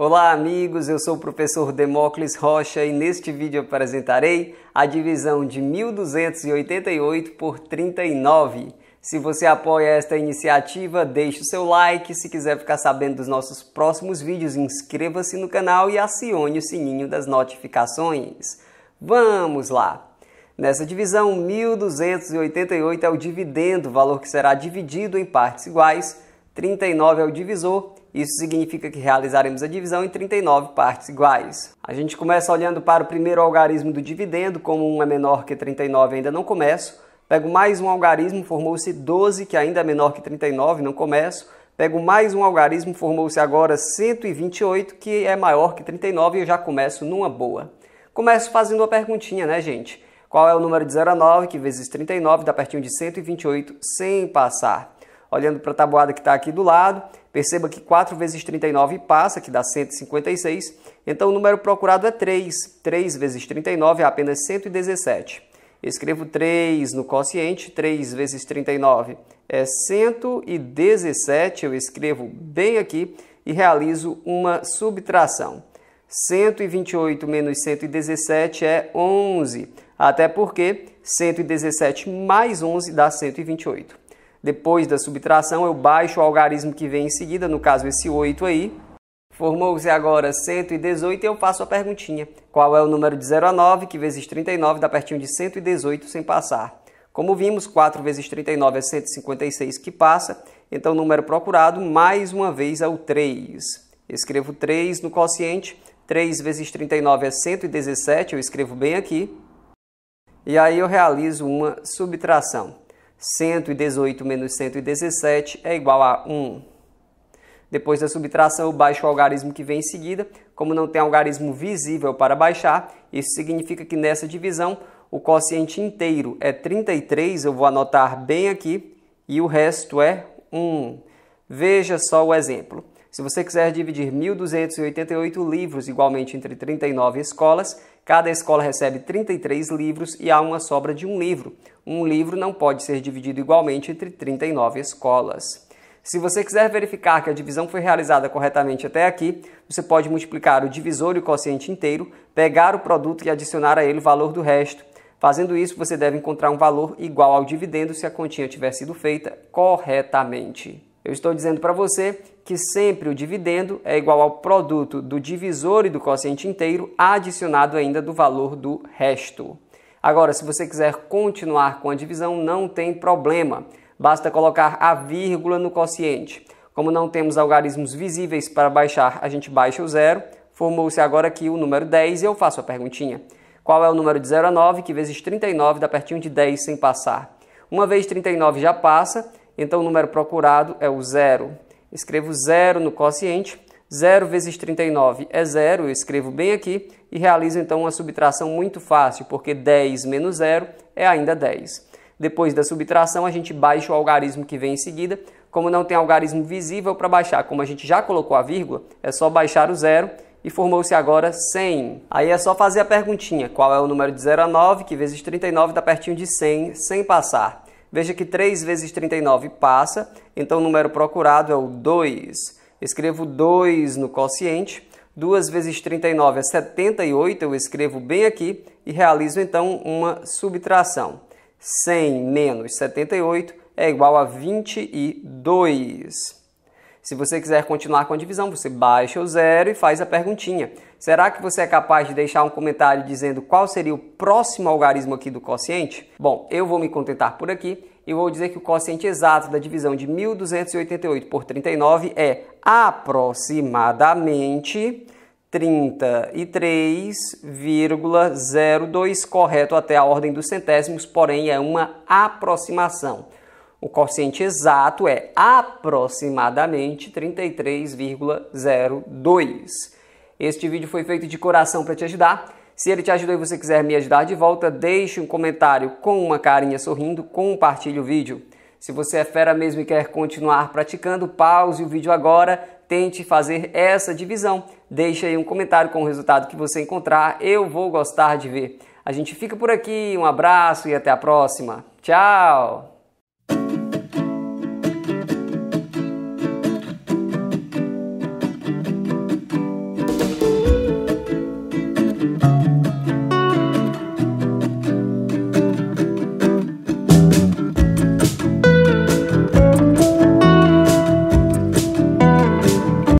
Olá, amigos. Eu sou o professor Demócles Rocha e neste vídeo apresentarei a divisão de 1288 por 39. Se você apoia esta iniciativa, deixe o seu like. Se quiser ficar sabendo dos nossos próximos vídeos, inscreva-se no canal e acione o sininho das notificações. Vamos lá! Nessa divisão, 1288 é o dividendo, valor que será dividido em partes iguais 39 é o divisor, isso significa que realizaremos a divisão em 39 partes iguais. A gente começa olhando para o primeiro algarismo do dividendo, como 1 é menor que 39 ainda não começo, pego mais um algarismo, formou-se 12, que ainda é menor que 39, não começo, pego mais um algarismo, formou-se agora 128, que é maior que 39 e eu já começo numa boa. Começo fazendo uma perguntinha, né, gente? Qual é o número de 0 a 9, que vezes 39 dá pertinho de 128, sem passar? Olhando para a tabuada que está aqui do lado, perceba que 4 vezes 39 passa, que dá 156. Então o número procurado é 3. 3 vezes 39 é apenas 117. escrevo 3 no quociente, 3 vezes 39 é 117, eu escrevo bem aqui e realizo uma subtração. 128 menos 117 é 11, até porque 117 mais 11 dá 128. Depois da subtração, eu baixo o algarismo que vem em seguida, no caso esse 8 aí. Formou-se agora 118 e eu faço a perguntinha. Qual é o número de 0 a 9, que vezes 39 dá pertinho de 118 sem passar? Como vimos, 4 vezes 39 é 156 que passa, então o número procurado mais uma vez é o 3. Escrevo 3 no quociente, 3 vezes 39 é 117, eu escrevo bem aqui. E aí eu realizo uma subtração. 118 menos 117 é igual a 1. Depois da subtração, eu baixo o algarismo que vem em seguida. Como não tem algarismo visível para baixar, isso significa que nessa divisão o quociente inteiro é 33, eu vou anotar bem aqui, e o resto é 1. Veja só o exemplo. Se você quiser dividir 1.288 livros igualmente entre 39 escolas, cada escola recebe 33 livros e há uma sobra de um livro. Um livro não pode ser dividido igualmente entre 39 escolas. Se você quiser verificar que a divisão foi realizada corretamente até aqui, você pode multiplicar o divisor e o quociente inteiro, pegar o produto e adicionar a ele o valor do resto. Fazendo isso, você deve encontrar um valor igual ao dividendo se a continha tiver sido feita corretamente. Eu estou dizendo para você que sempre o dividendo é igual ao produto do divisor e do quociente inteiro adicionado ainda do valor do resto. Agora, se você quiser continuar com a divisão, não tem problema. Basta colocar a vírgula no quociente. Como não temos algarismos visíveis para baixar, a gente baixa o zero. Formou-se agora aqui o número 10 e eu faço a perguntinha. Qual é o número de 0 a 9 que vezes 39 dá pertinho de 10 sem passar? Uma vez 39 já passa, então o número procurado é o zero. Escrevo zero no quociente. 0 vezes 39 é zero, eu escrevo bem aqui e realizo então uma subtração muito fácil, porque 10 menos 0 é ainda 10. Depois da subtração, a gente baixa o algarismo que vem em seguida. Como não tem algarismo visível para baixar, como a gente já colocou a vírgula, é só baixar o zero e formou-se agora 100. Aí é só fazer a perguntinha, qual é o número de 0 a 9, que vezes 39 dá pertinho de 100, sem passar. Veja que 3 vezes 39 passa, então o número procurado é o 2. Escrevo 2 no quociente. 2 vezes 39 é 78, eu escrevo bem aqui e realizo então uma subtração. 100 menos 78 é igual a 22. Se você quiser continuar com a divisão, você baixa o zero e faz a perguntinha. Será que você é capaz de deixar um comentário dizendo qual seria o próximo algarismo aqui do quociente? Bom, eu vou me contentar por aqui e vou dizer que o quociente exato da divisão de 1288 por 39 é aproximadamente 33,02, correto até a ordem dos centésimos, porém é uma aproximação. O quociente exato é aproximadamente 33,02. Este vídeo foi feito de coração para te ajudar. Se ele te ajudou e você quiser me ajudar de volta, deixe um comentário com uma carinha sorrindo, compartilhe o vídeo. Se você é fera mesmo e quer continuar praticando, pause o vídeo agora, tente fazer essa divisão. Deixe aí um comentário com o resultado que você encontrar, eu vou gostar de ver. A gente fica por aqui, um abraço e até a próxima. Tchau!